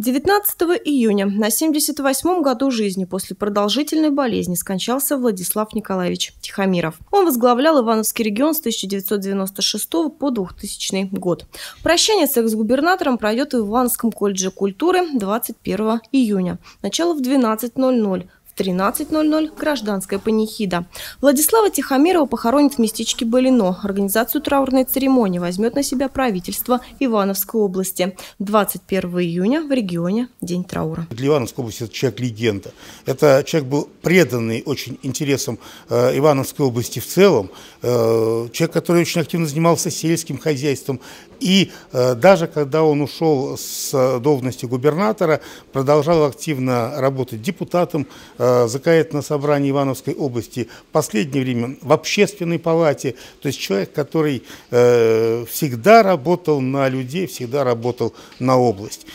19 июня на 78-м году жизни после продолжительной болезни скончался Владислав Николаевич Тихомиров. Он возглавлял Ивановский регион с 1996 по 2000 год. Прощание с экс-губернатором пройдет в Иванском колледже культуры 21 июня. Начало в 12.00. 13.00 гражданская панихида. Владислава Тихомирова похоронит в местечке Болино. Организацию траурной церемонии возьмет на себя правительство Ивановской области. 21 июня в регионе День траура. Для Ивановской области это человек-легенда. Это человек был преданный очень интересам э, Ивановской области в целом. Э, человек, который очень активно занимался сельским хозяйством. И э, даже когда он ушел с должности губернатора, продолжал активно работать депутатом, Э, закает на собрании Ивановской области в последнее время в общественной палате. То есть человек, который э, всегда работал на людей, всегда работал на область.